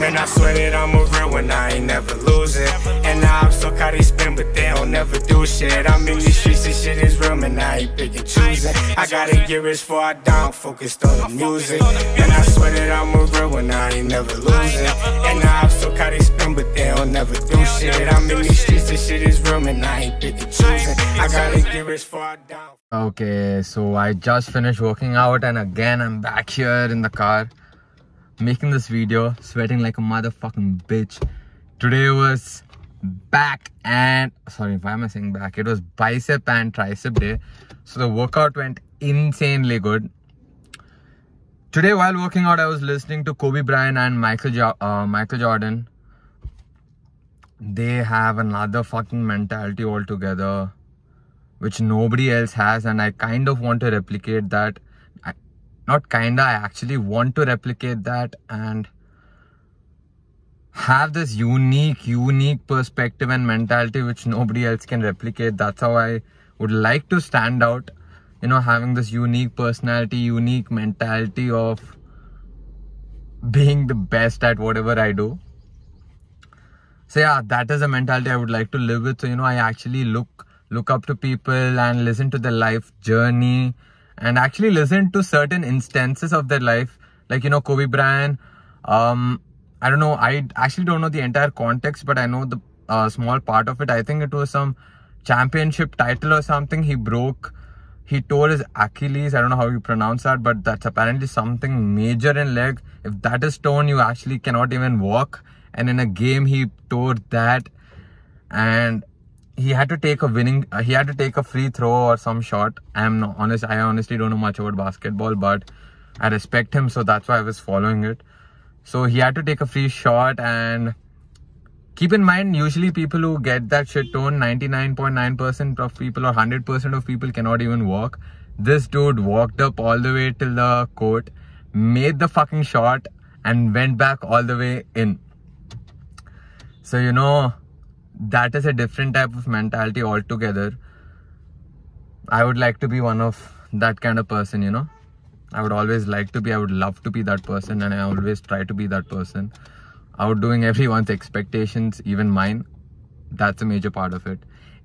Man, I swear that I'm a real one, I ain't never losing. And I am so how they spin, but they don't never do shit. I'm in these streets, this shit is real, man, I ain't picking choosing. I gotta get rich before I die, I'm focused on the music. And I swear that I'm a real one, I ain't never losing. And I am so how they spin, but they don't never do shit. I'm in these streets, this shit is real, man, I ain't picking choosing. I gotta get rich before I die. Okay, so I just finished working out and again I'm back here in the car making this video, sweating like a motherfucking bitch. Today was back and sorry why am i saying back it was bicep and tricep day so the workout went insanely good today while working out i was listening to kobe bryant and michael jo uh, michael jordan they have another fucking mentality altogether which nobody else has and i kind of want to replicate that not kinda, I actually want to replicate that and have this unique, unique perspective and mentality which nobody else can replicate. That's how I would like to stand out. You know, having this unique personality, unique mentality of being the best at whatever I do. So yeah, that is a mentality I would like to live with. So you know, I actually look look up to people and listen to their life journey and actually listened to certain instances of their life, like, you know, Kobe Bryant. Um, I don't know. I actually don't know the entire context, but I know the uh, small part of it. I think it was some championship title or something. He broke, he tore his Achilles. I don't know how you pronounce that, but that's apparently something major in leg. If that is torn, you actually cannot even walk. And in a game, he tore that. And he had to take a winning uh, he had to take a free throw or some shot i'm not honest i honestly don't know much about basketball but i respect him so that's why i was following it so he had to take a free shot and keep in mind usually people who get that shit done, 99.9% of people or 100% of people cannot even walk this dude walked up all the way till the court made the fucking shot and went back all the way in so you know that is a different type of mentality altogether. I would like to be one of that kind of person, you know. I would always like to be, I would love to be that person, and I always try to be that person. Outdoing everyone's expectations, even mine, that's a major part of it.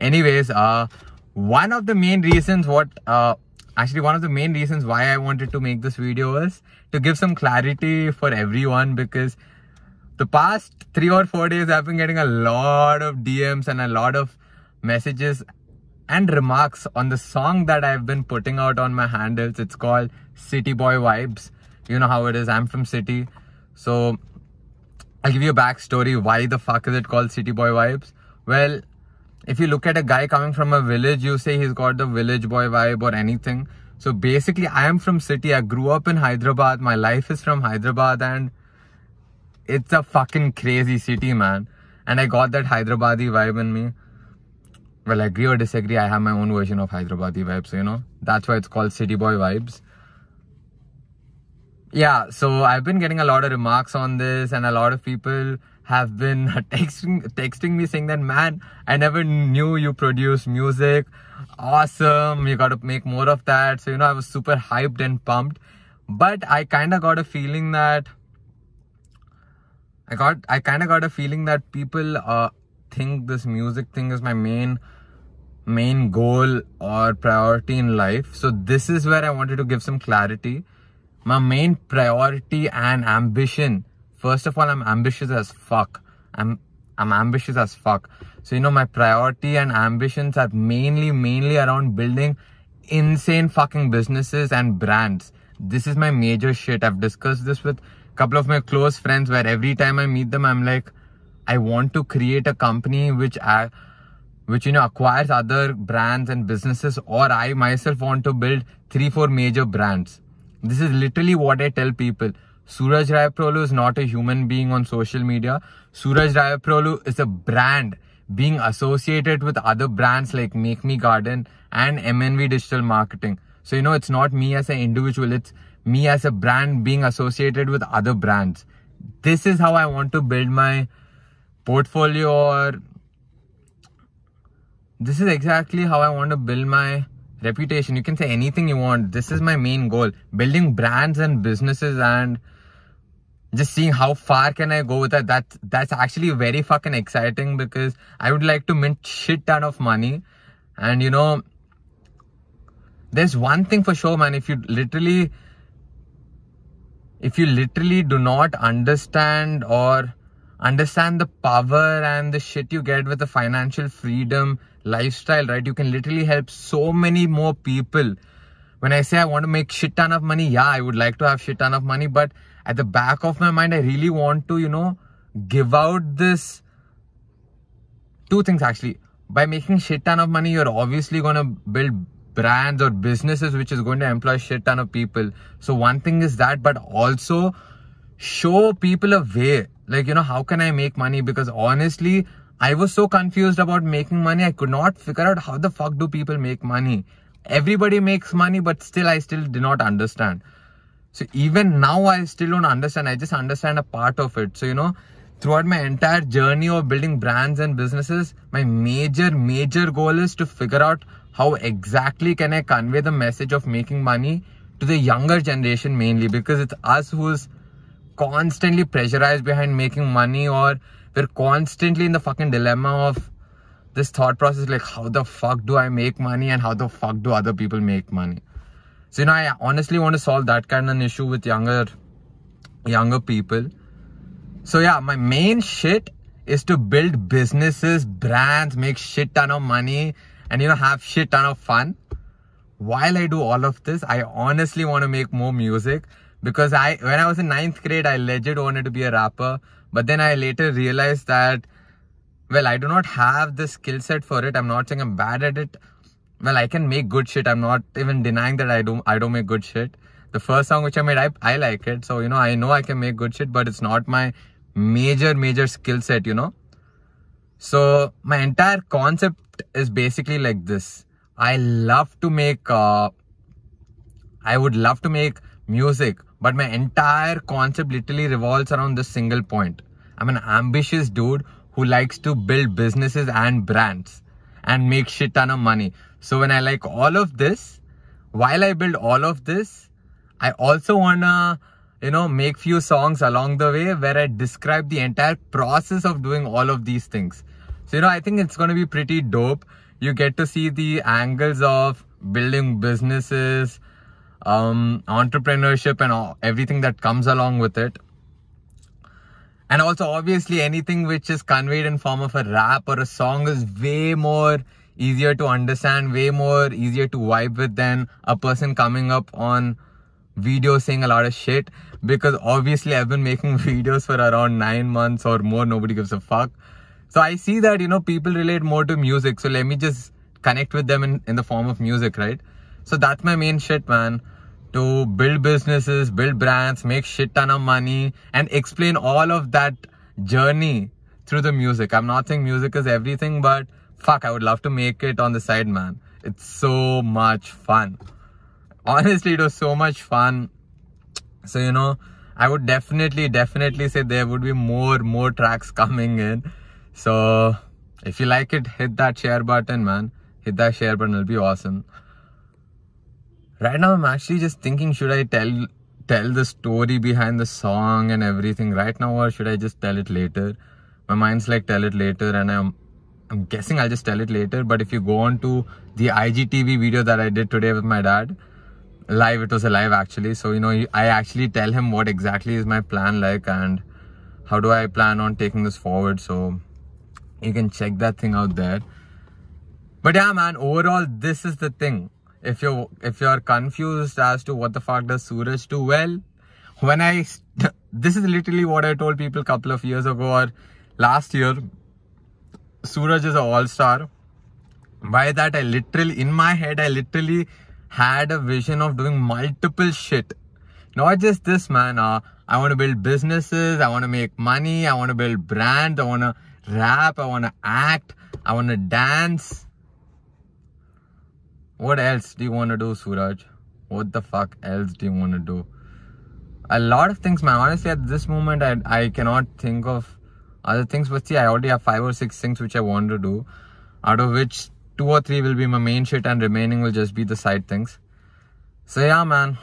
Anyways, uh, one of the main reasons what, uh, actually, one of the main reasons why I wanted to make this video is to give some clarity for everyone because the past three or four days, I've been getting a lot of DMs and a lot of messages and remarks on the song that I've been putting out on my handles. It's called City Boy Vibes. You know how it is. I'm from City. So I'll give you a backstory. Why the fuck is it called City Boy Vibes? Well, if you look at a guy coming from a village, you say he's got the village boy vibe or anything. So basically, I am from City. I grew up in Hyderabad. My life is from Hyderabad and it's a fucking crazy city, man. And I got that Hyderabadi vibe in me. Well, agree or disagree, I have my own version of Hyderabadi vibes, you know? That's why it's called City Boy Vibes. Yeah, so I've been getting a lot of remarks on this, and a lot of people have been texting, texting me saying that, man, I never knew you produce music. Awesome, you gotta make more of that. So, you know, I was super hyped and pumped. But I kinda got a feeling that I got I kind of got a feeling that people uh, think this music thing is my main main goal or priority in life. So this is where I wanted to give some clarity. My main priority and ambition. First of all, I'm ambitious as fuck. I'm I'm ambitious as fuck. So you know my priority and ambitions are mainly mainly around building insane fucking businesses and brands. This is my major shit. I've discussed this with couple of my close friends where every time I meet them, I'm like, I want to create a company which I, which you know acquires other brands and businesses, or I myself want to build three, four major brands. This is literally what I tell people. Suraj Raiprolu is not a human being on social media. Suraj Raiprolu is a brand being associated with other brands like Make Me Garden and MNV Digital Marketing. So, you know, it's not me as an individual, it's me as a brand being associated with other brands. This is how I want to build my portfolio or this is exactly how I want to build my reputation. You can say anything you want. This is my main goal, building brands and businesses and just seeing how far can I go with that. That's, that's actually very fucking exciting because I would like to mint shit ton of money. And you know, there's one thing for sure, man, if you literally if you literally do not understand or understand the power and the shit you get with the financial freedom lifestyle, right? You can literally help so many more people. When I say I want to make shit ton of money, yeah, I would like to have shit ton of money, but at the back of my mind, I really want to, you know, give out this two things actually. By making shit ton of money, you're obviously going to build brands or businesses which is going to employ shit ton of people. So one thing is that, but also show people a way. Like, you know, how can I make money? Because honestly, I was so confused about making money. I could not figure out how the fuck do people make money. Everybody makes money, but still I still did not understand. So even now I still don't understand. I just understand a part of it. So, you know, throughout my entire journey of building brands and businesses, my major, major goal is to figure out how exactly can I convey the message of making money to the younger generation mainly because it's us who's constantly pressurized behind making money or we're constantly in the fucking dilemma of this thought process like how the fuck do I make money and how the fuck do other people make money. So you know I honestly want to solve that kind of an issue with younger younger people. So yeah, my main shit is to build businesses, brands, make shit ton of money and you know have shit ton of fun while i do all of this i honestly want to make more music because i when i was in ninth grade i legit wanted to be a rapper but then i later realized that well i do not have the skill set for it i'm not saying i'm bad at it well i can make good shit i'm not even denying that i do i don't make good shit the first song which i made i, I like it so you know i know i can make good shit but it's not my major major skill set you know so my entire concept is basically like this. I love to make, uh, I would love to make music, but my entire concept literally revolves around this single point. I'm an ambitious dude who likes to build businesses and brands and make shit ton of money. So when I like all of this, while I build all of this, I also wanna, you know, make few songs along the way where I describe the entire process of doing all of these things. So, you know, I think it's going to be pretty dope. You get to see the angles of building businesses, um, entrepreneurship and all, everything that comes along with it. And also, obviously, anything which is conveyed in form of a rap or a song is way more easier to understand, way more easier to vibe with than a person coming up on video saying a lot of shit. Because obviously, I've been making videos for around nine months or more. Nobody gives a fuck. So I see that, you know, people relate more to music. So let me just connect with them in, in the form of music, right? So that's my main shit, man. To build businesses, build brands, make shit ton of money, and explain all of that journey through the music. I'm not saying music is everything, but fuck, I would love to make it on the side, man. It's so much fun. Honestly, it was so much fun. So, you know, I would definitely, definitely say there would be more, more tracks coming in. So if you like it, hit that share button, man. Hit that share button, it'll be awesome. Right now, I'm actually just thinking, should I tell tell the story behind the song and everything right now, or should I just tell it later? My mind's like, tell it later, and I'm I'm guessing I'll just tell it later. But if you go on to the IGTV video that I did today with my dad, live it was a live actually. So you know, I actually tell him what exactly is my plan like and how do I plan on taking this forward. So you can check that thing out there but yeah man overall this is the thing if you're if you're confused as to what the fuck does suraj do well when i this is literally what i told people a couple of years ago or last year suraj is an all-star by that i literally in my head i literally had a vision of doing multiple shit not just this man uh, i want to build businesses i want to make money i want to build brands i want to rap, I want to act, I want to dance. What else do you want to do, Suraj? What the fuck else do you want to do? A lot of things, man. Honestly, at this moment, I, I cannot think of other things. But see, I already have five or six things which I want to do, out of which two or three will be my main shit and remaining will just be the side things. So yeah, man.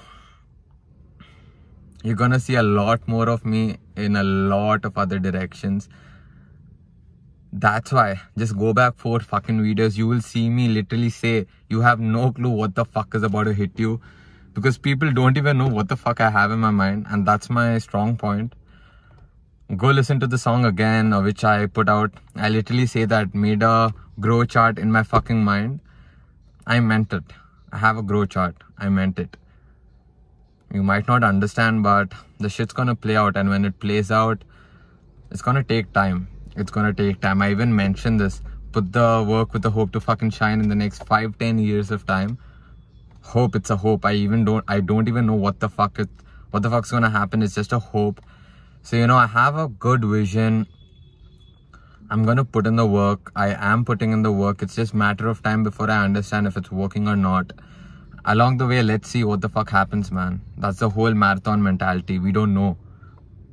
You're gonna see a lot more of me in a lot of other directions. That's why, just go back four fucking videos. You will see me literally say, you have no clue what the fuck is about to hit you. Because people don't even know what the fuck I have in my mind. And that's my strong point. Go listen to the song again, uh, which I put out. I literally say that made a grow chart in my fucking mind. I meant it. I have a grow chart. I meant it. You might not understand, but the shit's gonna play out. And when it plays out, it's gonna take time it's gonna take time. I even mentioned this. Put the work with the hope to fucking shine in the next five, ten years of time. Hope, it's a hope. I even don't I don't even know what the fuck it what the fuck's gonna happen. It's just a hope. So you know, I have a good vision. I'm gonna put in the work. I am putting in the work. It's just matter of time before I understand if it's working or not. Along the way, let's see what the fuck happens, man. That's the whole marathon mentality. We don't know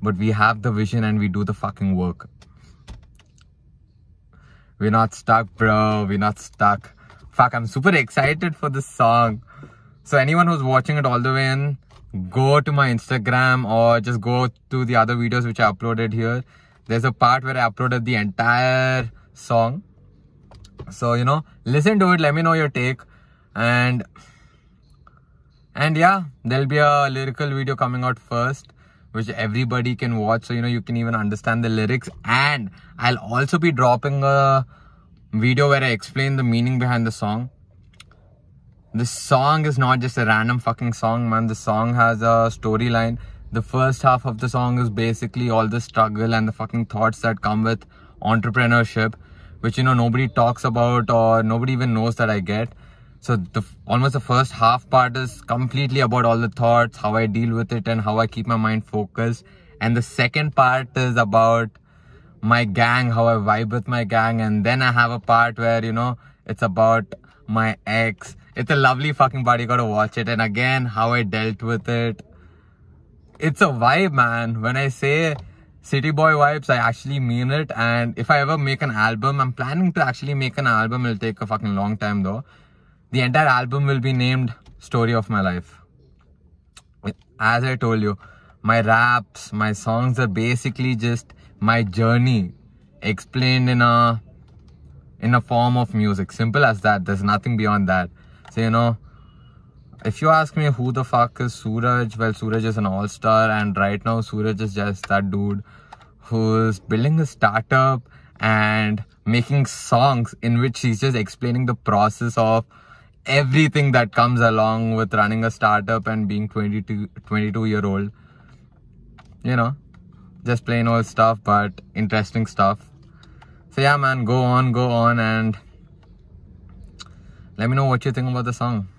but we have the vision and we do the fucking work. We're not stuck, bro. We're not stuck. Fuck, I'm super excited for this song. So anyone who's watching it all the way in, go to my Instagram or just go to the other videos which I uploaded here. There's a part where I uploaded the entire song. So, you know, listen to it. Let me know your take. And, and yeah, there'll be a lyrical video coming out first which everybody can watch. So, you know, you can even understand the lyrics. And I'll also be dropping a video where I explain the meaning behind the song. This song is not just a random fucking song, man. The song has a storyline. The first half of the song is basically all the struggle and the fucking thoughts that come with entrepreneurship, which, you know, nobody talks about or nobody even knows that I get. So the, almost the first half part is completely about all the thoughts, how I deal with it and how I keep my mind focused. And the second part is about my gang, how I vibe with my gang. And then I have a part where, you know, it's about my ex. It's a lovely fucking part. You gotta watch it. And again, how I dealt with it. It's a vibe, man. When I say City Boy vibes, I actually mean it. And if I ever make an album, I'm planning to actually make an album. It'll take a fucking long time though. The entire album will be named Story of My Life. As I told you, my raps, my songs are basically just my journey explained in a in a form of music. Simple as that. There's nothing beyond that. So you know, if you ask me who the fuck is Suraj, well Suraj is an all-star and right now Suraj is just that dude who's building a startup and making songs in which he's just explaining the process of everything that comes along with running a startup and being 22, 22 year old. You know, just plain old stuff, but interesting stuff. So yeah, man, go on, go on and let me know what you think about the song.